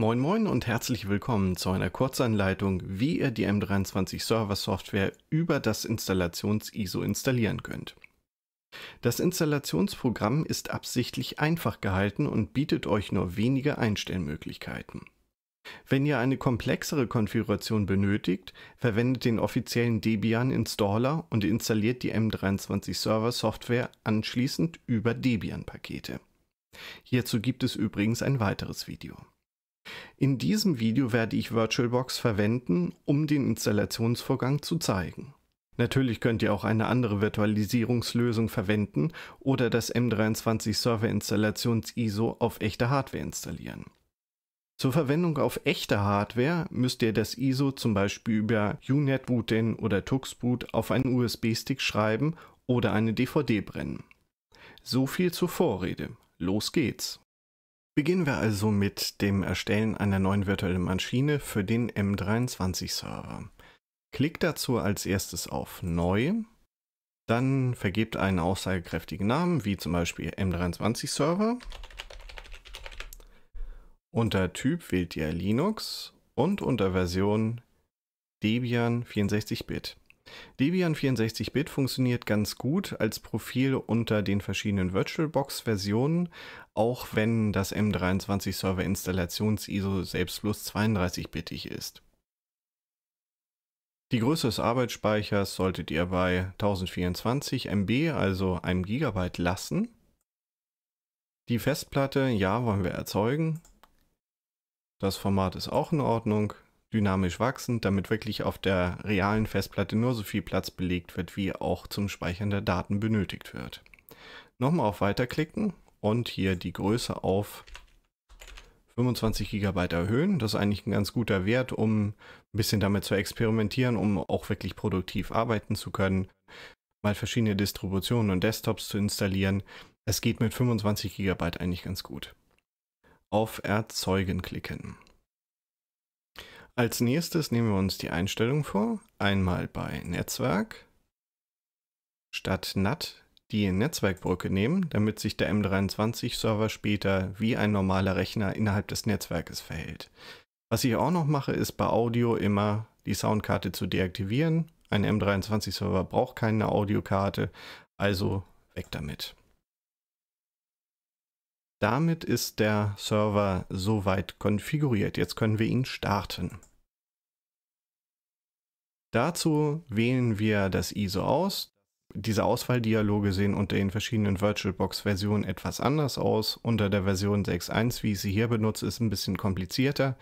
Moin Moin und herzlich willkommen zu einer Kurzanleitung, wie ihr die M23 Server Software über das Installations-ISO installieren könnt. Das Installationsprogramm ist absichtlich einfach gehalten und bietet euch nur wenige Einstellmöglichkeiten. Wenn ihr eine komplexere Konfiguration benötigt, verwendet den offiziellen Debian Installer und installiert die M23 Server Software anschließend über Debian-Pakete. Hierzu gibt es übrigens ein weiteres Video. In diesem Video werde ich VirtualBox verwenden, um den Installationsvorgang zu zeigen. Natürlich könnt ihr auch eine andere Virtualisierungslösung verwenden oder das M23 Server Installations ISO auf echter Hardware installieren. Zur Verwendung auf echter Hardware müsst ihr das ISO zum Beispiel über UNetBootin oder Tuxboot auf einen USB-Stick schreiben oder eine DVD brennen. So viel zur Vorrede. Los geht's! Beginnen wir also mit dem Erstellen einer neuen virtuellen Maschine für den M23 Server. Klickt dazu als erstes auf Neu, dann vergebt einen aussagekräftigen Namen, wie zum Beispiel M23 Server. Unter Typ wählt ihr Linux und unter Version Debian 64-Bit. Debian 64-Bit funktioniert ganz gut als Profil unter den verschiedenen VirtualBox-Versionen, auch wenn das M23-Server Installations-ISO selbst bloß 32-bittig ist. Die Größe des Arbeitsspeichers solltet ihr bei 1024 MB, also einem Gigabyte, lassen. Die Festplatte, ja, wollen wir erzeugen. Das Format ist auch in Ordnung dynamisch wachsen, damit wirklich auf der realen Festplatte nur so viel Platz belegt wird, wie auch zum Speichern der Daten benötigt wird. Nochmal auf Weiter klicken und hier die Größe auf 25 GB erhöhen. Das ist eigentlich ein ganz guter Wert, um ein bisschen damit zu experimentieren, um auch wirklich produktiv arbeiten zu können, mal verschiedene Distributionen und Desktops zu installieren. Es geht mit 25 GB eigentlich ganz gut. Auf Erzeugen klicken. Als nächstes nehmen wir uns die Einstellung vor. Einmal bei Netzwerk. Statt NAT die Netzwerkbrücke nehmen, damit sich der M23-Server später wie ein normaler Rechner innerhalb des Netzwerkes verhält. Was ich auch noch mache, ist bei Audio immer die Soundkarte zu deaktivieren. Ein M23-Server braucht keine Audiokarte, also weg damit. Damit ist der Server soweit konfiguriert. Jetzt können wir ihn starten. Dazu wählen wir das ISO aus. Diese Auswahldialoge sehen unter den verschiedenen VirtualBox-Versionen etwas anders aus. Unter der Version 6.1, wie ich sie hier benutze, ist ein bisschen komplizierter.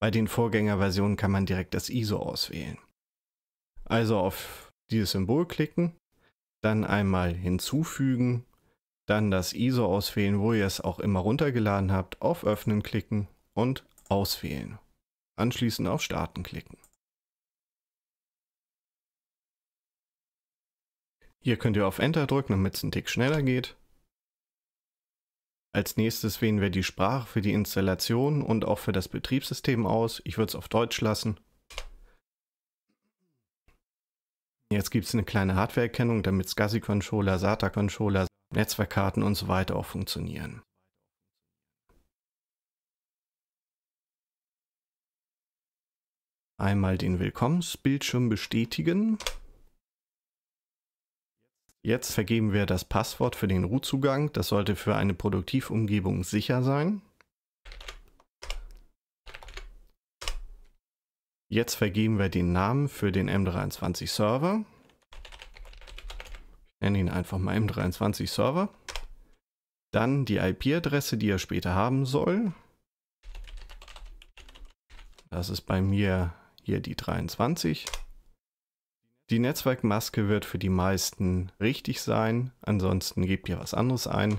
Bei den Vorgängerversionen kann man direkt das ISO auswählen. Also auf dieses Symbol klicken, dann einmal hinzufügen, dann das ISO auswählen, wo ihr es auch immer runtergeladen habt, auf Öffnen klicken und auswählen. Anschließend auf Starten klicken. Hier könnt ihr auf Enter drücken, damit es einen Tick schneller geht. Als nächstes wählen wir die Sprache für die Installation und auch für das Betriebssystem aus. Ich würde es auf Deutsch lassen. Jetzt gibt es eine kleine Hardwareerkennung, damit SCSI-Controller, SATA-Controller, Netzwerkkarten und so weiter auch funktionieren. Einmal den Willkommensbildschirm bestätigen. Jetzt vergeben wir das Passwort für den root Das sollte für eine Produktivumgebung sicher sein. Jetzt vergeben wir den Namen für den M23 Server. Ich nenne ihn einfach mal M23 Server. Dann die IP-Adresse, die er später haben soll. Das ist bei mir hier die 23. Die Netzwerkmaske wird für die meisten richtig sein. Ansonsten gebt ihr was anderes ein.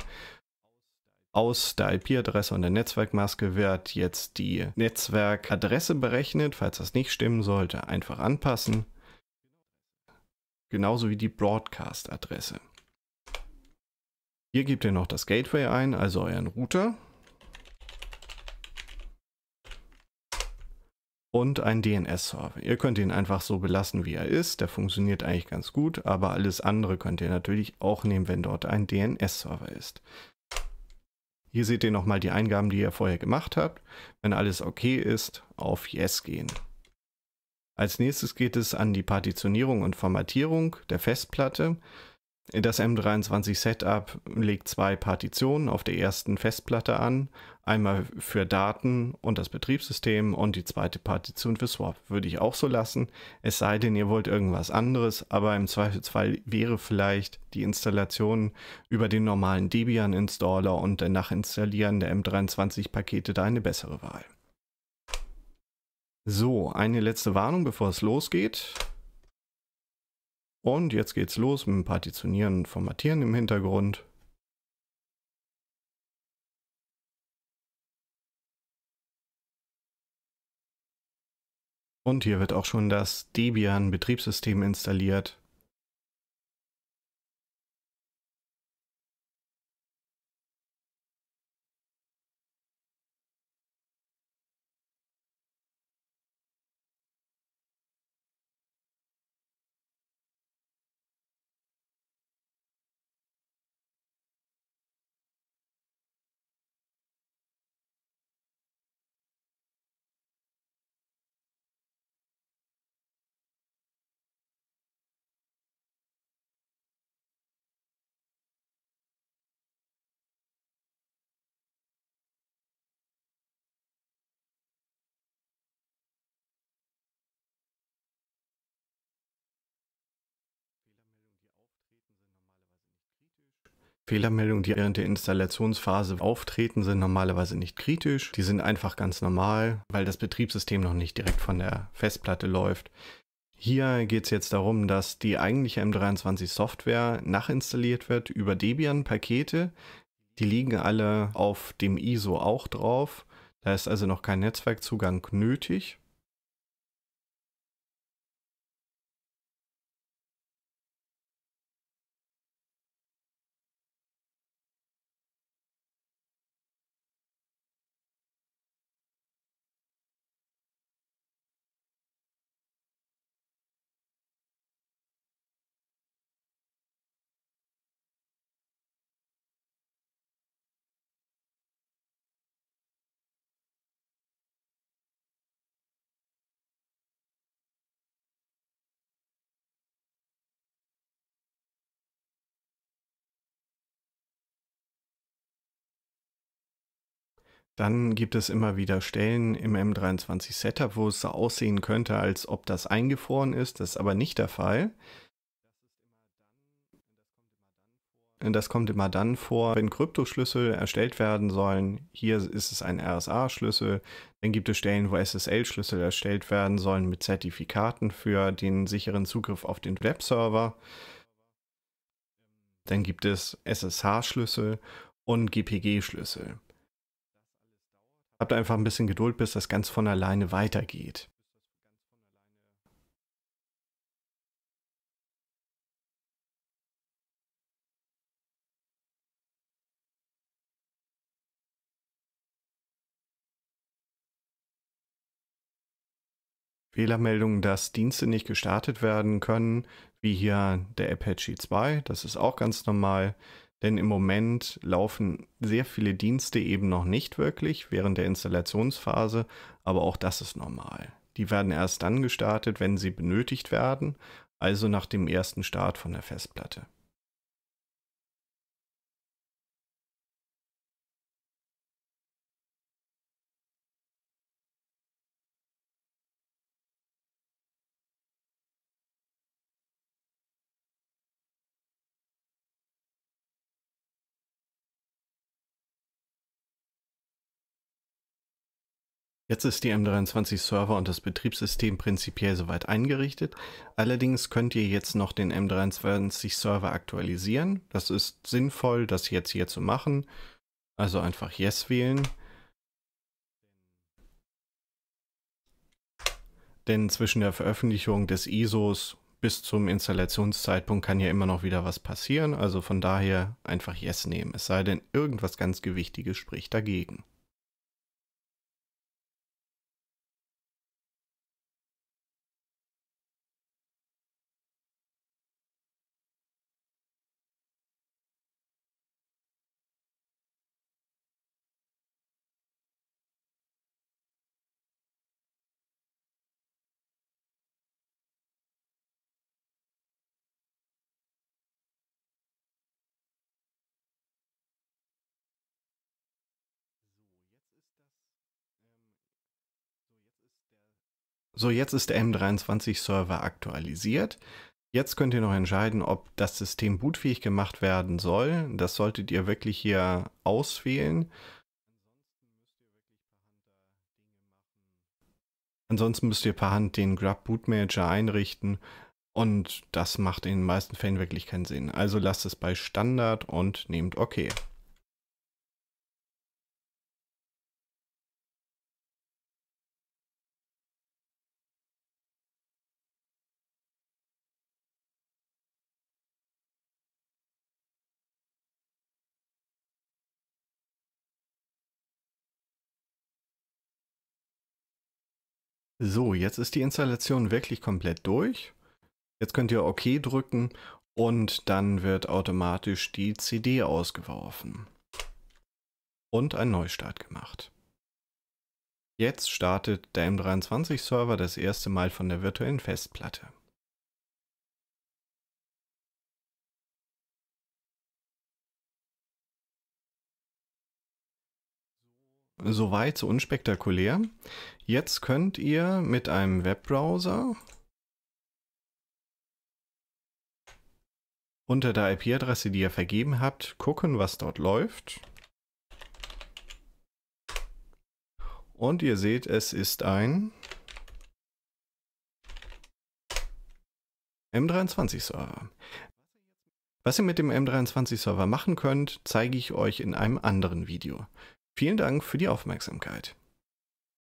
Aus der IP-Adresse und der Netzwerkmaske wird jetzt die Netzwerkadresse berechnet. Falls das nicht stimmen sollte, einfach anpassen. Genauso wie die Broadcast-Adresse. Hier gebt ihr noch das Gateway ein, also euren Router. und ein DNS-Server. Ihr könnt ihn einfach so belassen, wie er ist. Der funktioniert eigentlich ganz gut, aber alles andere könnt ihr natürlich auch nehmen, wenn dort ein DNS-Server ist. Hier seht ihr nochmal die Eingaben, die ihr vorher gemacht habt. Wenn alles okay ist, auf Yes gehen. Als nächstes geht es an die Partitionierung und Formatierung der Festplatte. Das M23 Setup legt zwei Partitionen auf der ersten Festplatte an, einmal für Daten und das Betriebssystem und die zweite Partition für Swap. Würde ich auch so lassen, es sei denn, ihr wollt irgendwas anderes, aber im Zweifelsfall wäre vielleicht die Installation über den normalen Debian-Installer und danach installieren der M23-Pakete da eine bessere Wahl. So, eine letzte Warnung, bevor es losgeht. Und jetzt geht's los mit dem Partitionieren und Formatieren im Hintergrund. Und hier wird auch schon das Debian-Betriebssystem installiert. Fehlermeldungen, die während der Installationsphase auftreten, sind normalerweise nicht kritisch. Die sind einfach ganz normal, weil das Betriebssystem noch nicht direkt von der Festplatte läuft. Hier geht es jetzt darum, dass die eigentliche M23-Software nachinstalliert wird über Debian-Pakete. Die liegen alle auf dem ISO auch drauf. Da ist also noch kein Netzwerkzugang nötig. Dann gibt es immer wieder Stellen im M23 Setup, wo es so aussehen könnte, als ob das eingefroren ist. Das ist aber nicht der Fall. Das kommt immer dann vor, wenn Kryptoschlüssel erstellt werden sollen. Hier ist es ein RSA-Schlüssel. Dann gibt es Stellen, wo SSL-Schlüssel erstellt werden sollen mit Zertifikaten für den sicheren Zugriff auf den Webserver. Dann gibt es SSH-Schlüssel und GPG-Schlüssel. Habt einfach ein bisschen Geduld, bis das ganz von alleine weitergeht. Fehlermeldungen, dass Dienste nicht gestartet werden können, wie hier der Apache 2. Das ist auch ganz normal denn im Moment laufen sehr viele Dienste eben noch nicht wirklich während der Installationsphase, aber auch das ist normal. Die werden erst dann gestartet, wenn sie benötigt werden, also nach dem ersten Start von der Festplatte. Jetzt ist die M23 Server und das Betriebssystem prinzipiell soweit eingerichtet. Allerdings könnt ihr jetzt noch den M23 Server aktualisieren. Das ist sinnvoll, das jetzt hier zu machen. Also einfach Yes wählen. Denn zwischen der Veröffentlichung des ISOs bis zum Installationszeitpunkt kann ja immer noch wieder was passieren. Also von daher einfach Yes nehmen. Es sei denn, irgendwas ganz Gewichtiges spricht dagegen. So, jetzt ist der M23-Server aktualisiert. Jetzt könnt ihr noch entscheiden, ob das System bootfähig gemacht werden soll. Das solltet ihr wirklich hier auswählen. Ansonsten müsst ihr per Hand den Grub Boot Manager einrichten und das macht in den meisten Fällen wirklich keinen Sinn. Also lasst es bei Standard und nehmt OK. So, jetzt ist die Installation wirklich komplett durch. Jetzt könnt ihr OK drücken und dann wird automatisch die CD ausgeworfen und ein Neustart gemacht. Jetzt startet der M23-Server das erste Mal von der virtuellen Festplatte. Soweit so unspektakulär. Jetzt könnt ihr mit einem Webbrowser unter der IP-Adresse, die ihr vergeben habt, gucken, was dort läuft. Und ihr seht, es ist ein M23-Server. Was ihr mit dem M23-Server machen könnt, zeige ich euch in einem anderen Video. Vielen Dank für die Aufmerksamkeit.